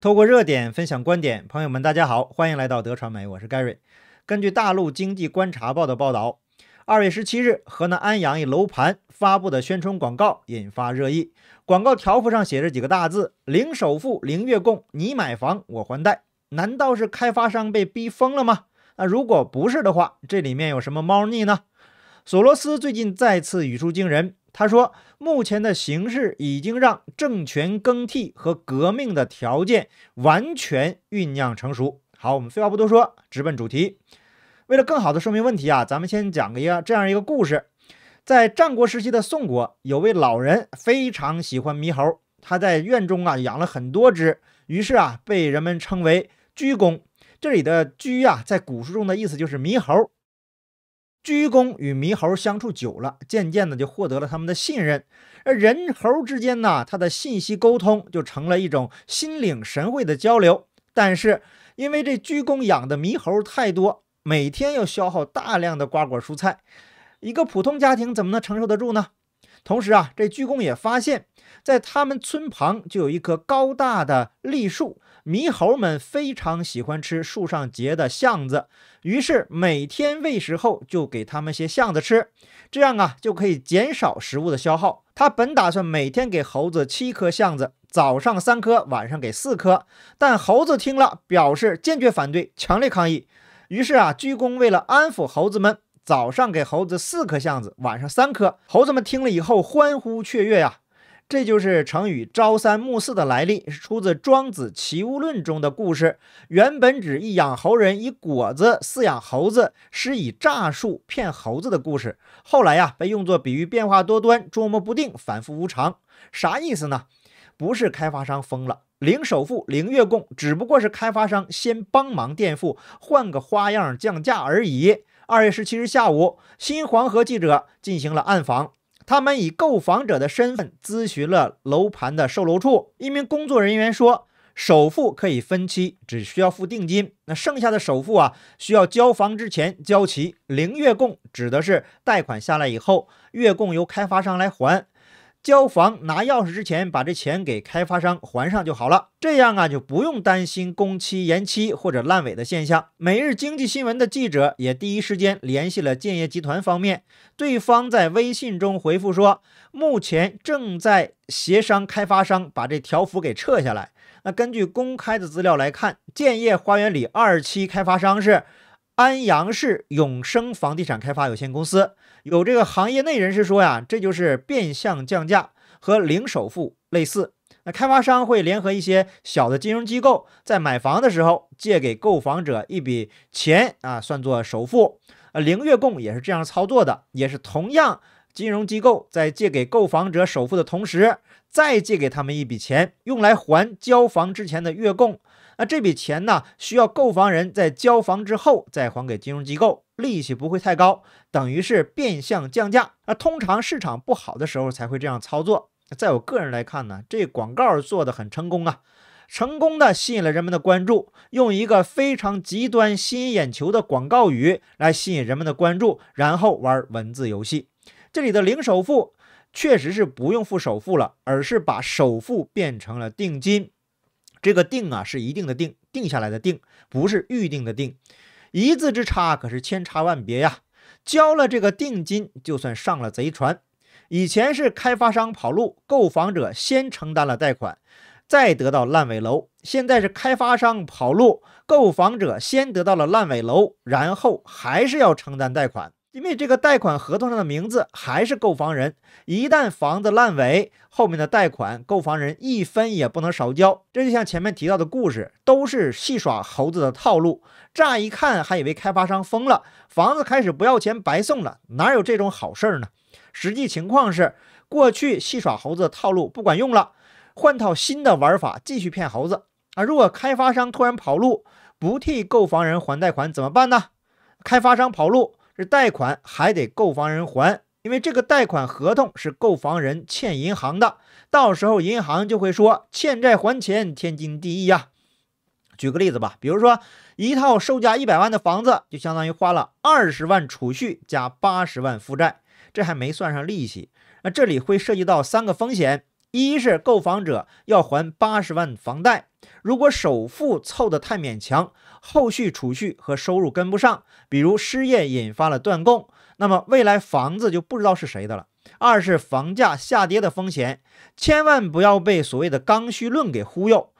透过热点分享观点，朋友们，大家好，欢迎来到德传媒，我是 Gary。根据大陆经济观察报的报道，二月十七日，河南安阳一楼盘发布的宣传广告引发热议。广告条幅上写着几个大字：零首付、零月供，你买房我还贷。难道是开发商被逼疯了吗？那如果不是的话，这里面有什么猫腻呢？索罗斯最近再次语出惊人。他说：“目前的形势已经让政权更替和革命的条件完全酝酿成熟。”好，我们废话不多说，直奔主题。为了更好的说明问题啊，咱们先讲个这样一个故事。在战国时期的宋国，有位老人非常喜欢猕猴，他在院中啊养了很多只，于是啊被人们称为“鞠公”。这里的“鞠”啊，在古书中的意思就是猕猴。鞠躬与猕猴相处久了，渐渐的就获得了他们的信任。而人猴之间呢，它的信息沟通就成了一种心领神会的交流。但是，因为这鞠躬养的猕猴太多，每天要消耗大量的瓜果蔬菜，一个普通家庭怎么能承受得住呢？同时啊，这鞠躬也发现，在他们村旁就有一棵高大的栗树，猕猴们非常喜欢吃树上结的橡子，于是每天喂食后就给他们些橡子吃，这样啊就可以减少食物的消耗。他本打算每天给猴子七颗橡子，早上三颗，晚上给四颗，但猴子听了表示坚决反对，强烈抗议。于是啊，鞠躬为了安抚猴子们。早上给猴子四颗橡子，晚上三颗。猴子们听了以后欢呼雀跃呀！这就是成语“朝三暮四”的来历，是出自《庄子·齐物论》中的故事。原本指一养猴人以果子饲养猴子，施以诈术骗猴子的故事。后来呀，被用作比喻变化多端、捉摸不定、反复无常。啥意思呢？不是开发商疯了，零首付、零月供，只不过是开发商先帮忙垫付，换个花样降价而已。二月十七日下午，新黄河记者进行了暗访，他们以购房者的身份咨询了楼盘的售楼处，一名工作人员说，首付可以分期，只需要付定金，那剩下的首付啊，需要交房之前交齐。零月供指的是贷款下来以后，月供由开发商来还。交房拿钥匙之前，把这钱给开发商还上就好了，这样啊就不用担心工期延期或者烂尾的现象。每日经济新闻的记者也第一时间联系了建业集团方面，对方在微信中回复说，目前正在协商开发商把这条幅给撤下来。那根据公开的资料来看，建业花园里二期开发商是。安阳市永升房地产开发有限公司有这个行业内人士说呀，这就是变相降价和零首付类似。那开发商会联合一些小的金融机构，在买房的时候借给购房者一笔钱啊，算作首付。呃，零月供也是这样操作的，也是同样金融机构在借给购房者首付的同时。再借给他们一笔钱，用来还交房之前的月供。那这笔钱呢，需要购房人在交房之后再还给金融机构，利息不会太高，等于是变相降价。那通常市场不好的时候才会这样操作。在我个人来看呢，这广告做得很成功啊，成功的吸引了人们的关注。用一个非常极端、吸引眼球的广告语来吸引人们的关注，然后玩文字游戏。这里的零首付。确实是不用付首付了，而是把首付变成了定金。这个“定”啊，是一定的“定”，定下来的“定”，不是预定的“定”。一字之差，可是千差万别呀！交了这个定金，就算上了贼船。以前是开发商跑路，购房者先承担了贷款，再得到烂尾楼；现在是开发商跑路，购房者先得到了烂尾楼，然后还是要承担贷款。因为这个贷款合同上的名字还是购房人，一旦房子烂尾，后面的贷款购房人一分也不能少交。这就像前面提到的故事，都是戏耍猴子的套路。乍一看还以为开发商疯了，房子开始不要钱白送了，哪有这种好事呢？实际情况是，过去戏耍猴子的套路不管用了，换套新的玩法继续骗猴子。啊，如果开发商突然跑路，不替购房人还贷款怎么办呢？开发商跑路。是贷款还得购房人还，因为这个贷款合同是购房人欠银行的，到时候银行就会说欠债还钱，天经地义呀。举个例子吧，比如说一套售价一百万的房子，就相当于花了二十万储蓄加八十万负债，这还没算上利息。那这里会涉及到三个风险。一是购房者要还八十万房贷，如果首付凑得太勉强，后续储蓄和收入跟不上，比如失业引发了断供，那么未来房子就不知道是谁的了。二是房价下跌的风险，千万不要被所谓的刚需论给忽悠，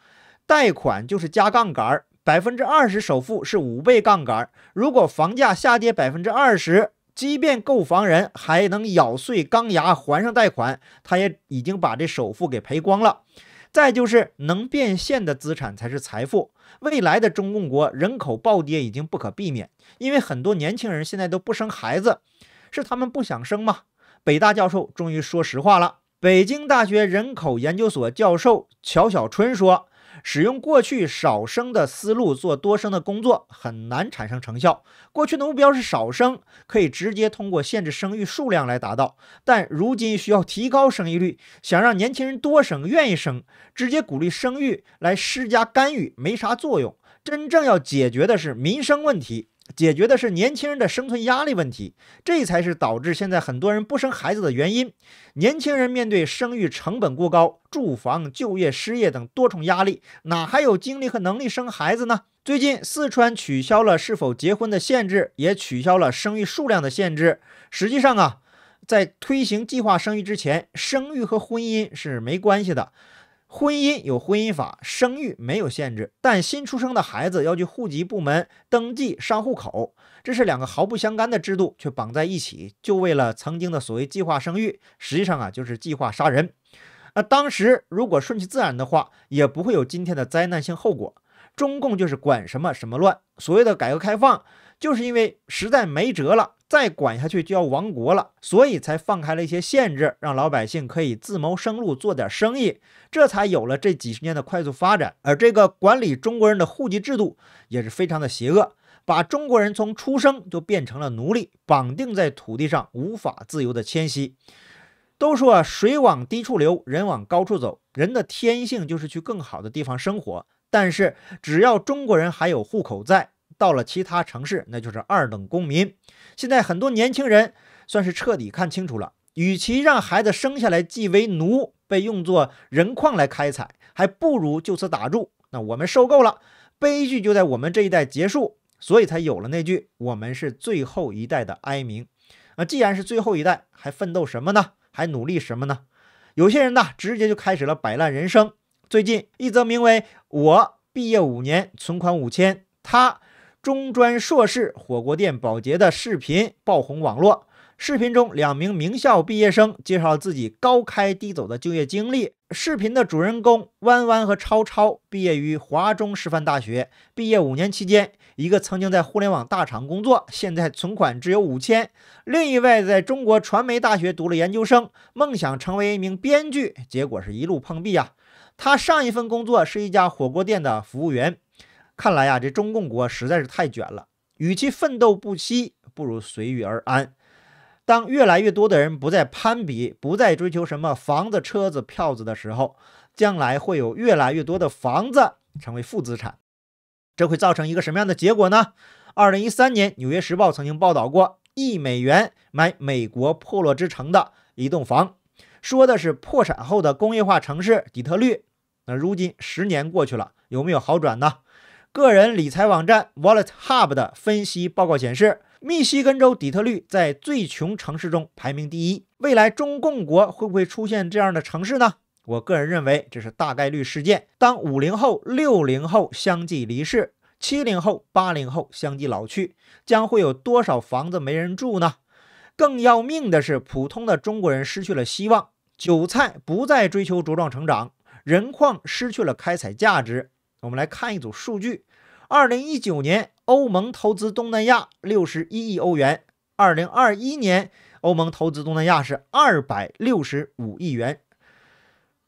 贷款就是加杠杆，百分之二十首付是五倍杠杆，如果房价下跌百分之二十。即便购房人还能咬碎钢牙还上贷款，他也已经把这首付给赔光了。再就是能变现的资产才是财富。未来的中共国人口暴跌已经不可避免，因为很多年轻人现在都不生孩子，是他们不想生吗？北大教授终于说实话了。北京大学人口研究所教授乔小春说。使用过去少生的思路做多生的工作，很难产生成效。过去的目标是少生，可以直接通过限制生育数量来达到；但如今需要提高生育率，想让年轻人多生、愿意生，直接鼓励生育来施加干预没啥作用。真正要解决的是民生问题。解决的是年轻人的生存压力问题，这才是导致现在很多人不生孩子的原因。年轻人面对生育成本过高、住房、就业、失业等多重压力，哪还有精力和能力生孩子呢？最近四川取消了是否结婚的限制，也取消了生育数量的限制。实际上啊，在推行计划生育之前，生育和婚姻是没关系的。婚姻有婚姻法，生育没有限制，但新出生的孩子要去户籍部门登记上户口，这是两个毫不相干的制度却绑在一起，就为了曾经的所谓计划生育，实际上啊就是计划杀人。那当时如果顺其自然的话，也不会有今天的灾难性后果。中共就是管什么什么乱，所谓的改革开放。就是因为实在没辙了，再管下去就要亡国了，所以才放开了一些限制，让老百姓可以自谋生路，做点生意，这才有了这几十年的快速发展。而这个管理中国人的户籍制度也是非常的邪恶，把中国人从出生就变成了奴隶，绑定在土地上，无法自由的迁徙。都说水往低处流，人往高处走，人的天性就是去更好的地方生活。但是只要中国人还有户口在，到了其他城市，那就是二等公民。现在很多年轻人算是彻底看清楚了，与其让孩子生下来即为奴，被用作人矿来开采，还不如就此打住。那我们受够了，悲剧就在我们这一代结束，所以才有了那句“我们是最后一代”的哀鸣。那既然是最后一代，还奋斗什么呢？还努力什么呢？有些人呢，直接就开始了摆烂人生。最近一则名为“我毕业五年存款五千，他”。中专硕士火锅店保洁的视频爆红网络。视频中，两名名校毕业生介绍自己高开低走的就业经历。视频的主人公弯弯和超超毕业于华中师范大学。毕业五年期间，一个曾经在互联网大厂工作，现在存款只有五千；另一位在中国传媒大学读了研究生，梦想成为一名编剧，结果是一路碰壁啊。他上一份工作是一家火锅店的服务员。看来呀，这中共国实在是太卷了。与其奋斗不息，不如随遇而安。当越来越多的人不再攀比，不再追求什么房子、车子、票子的时候，将来会有越来越多的房子成为负资产。这会造成一个什么样的结果呢？二零一三年，《纽约时报》曾经报道过一美元买美国破落之城的一栋房，说的是破产后的工业化城市底特律。那如今十年过去了，有没有好转呢？个人理财网站 Wallet Hub 的分析报告显示，密西根州底特律在最穷城市中排名第一。未来，中共国会不会出现这样的城市呢？我个人认为这是大概率事件。当五零后、六零后相继离世，七零后、八零后相继老去，将会有多少房子没人住呢？更要命的是，普通的中国人失去了希望，韭菜不再追求茁壮成长，人矿失去了开采价值。我们来看一组数据。二零一九年，欧盟投资东南亚六十一亿欧元；二零二一年，欧盟投资东南亚是二百六十五亿元。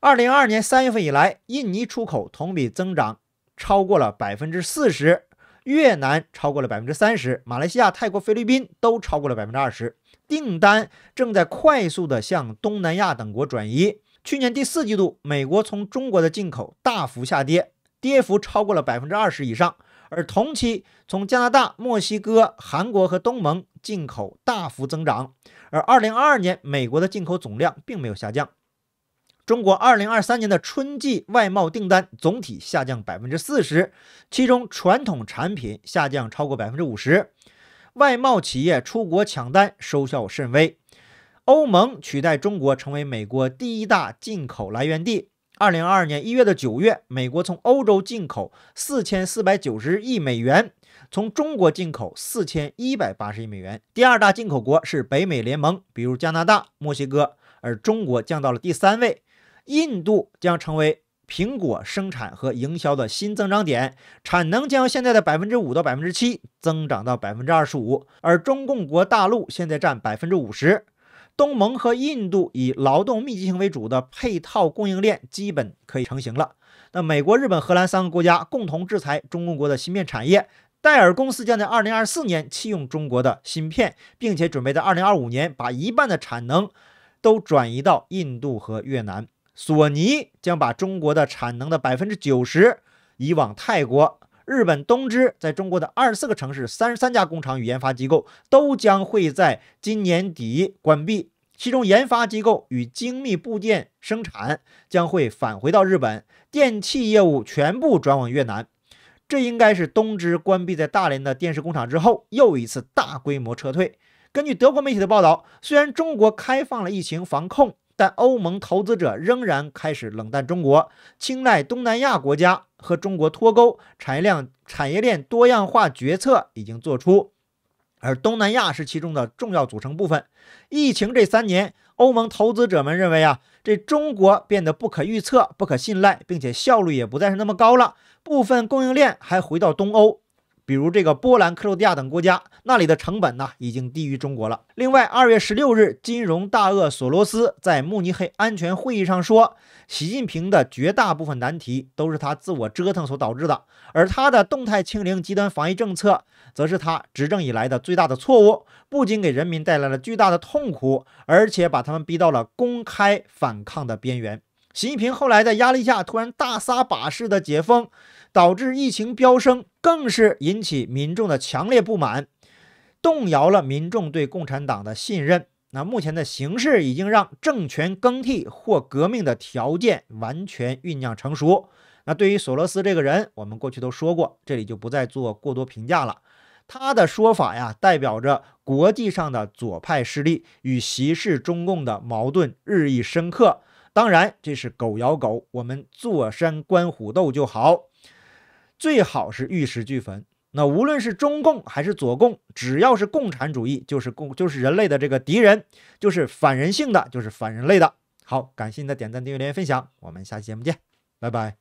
二零二二年三月份以来，印尼出口同比增长超过了百分之四十，越南超过了百分之三十，马来西亚、泰国、菲律宾都超过了百分之二十，订单正在快速的向东南亚等国转移。去年第四季度，美国从中国的进口大幅下跌，跌幅超过了百分之二十以上。而同期，从加拿大、墨西哥、韩国和东盟进口大幅增长。而2022年，美国的进口总量并没有下降。中国2023年的春季外贸订单总体下降百分之四十，其中传统产品下降超过百分之五十，外贸企业出国抢单收效甚微。欧盟取代中国成为美国第一大进口来源地。二零二二年一月的九月，美国从欧洲进口四千四百九十亿美元，从中国进口四千一百八十亿美元。第二大进口国是北美联盟，比如加拿大、墨西哥，而中国降到了第三位。印度将成为苹果生产和营销的新增长点，产能将现在的百分之五到百分之七增长到百分之二十五，而中共国大陆现在占百分之五十。东盟和印度以劳动密集型为主的配套供应链基本可以成型了。那美国、日本、荷兰三个国家共同制裁中共国的芯片产业，戴尔公司将，在二零二四年弃用中国的芯片，并且准备在二零二五年把一半的产能都转移到印度和越南。索尼将把中国的产能的百分之九十移往泰国。日本东芝在中国的二十四个城市、三十三家工厂与研发机构都将会在今年底关闭，其中研发机构与精密部件生产将会返回到日本，电器业务全部转往越南。这应该是东芝关闭在大连的电视工厂之后又一次大规模撤退。根据德国媒体的报道，虽然中国开放了疫情防控。但欧盟投资者仍然开始冷淡中国，青睐东南亚国家和中国脱钩产业链、产业链多样化决策已经做出，而东南亚是其中的重要组成部分。疫情这三年，欧盟投资者们认为啊，这中国变得不可预测、不可信赖，并且效率也不再是那么高了，部分供应链还回到东欧。比如这个波兰、克罗地亚等国家，那里的成本呢已经低于中国了。另外，二月十六日，金融大鳄索罗斯在慕尼黑安全会议上说，习近平的绝大部分难题都是他自我折腾所导致的，而他的动态清零、极端防疫政策，则是他执政以来的最大的错误，不仅给人民带来了巨大的痛苦，而且把他们逼到了公开反抗的边缘。习近平后来在压力下突然大撒把式的解封，导致疫情飙升，更是引起民众的强烈不满，动摇了民众对共产党的信任。那目前的形势已经让政权更替或革命的条件完全酝酿成熟。那对于索罗斯这个人，我们过去都说过，这里就不再做过多评价了。他的说法呀，代表着国际上的左派势力与习氏中共的矛盾日益深刻。当然，这是狗咬狗，我们坐山观虎斗就好。最好是玉石俱焚。那无论是中共还是左共，只要是共产主义，就是共，就是人类的这个敌人，就是反人性的，就是反人类的。好，感谢您的点赞、订阅、留言、分享，我们下期节目见，拜拜。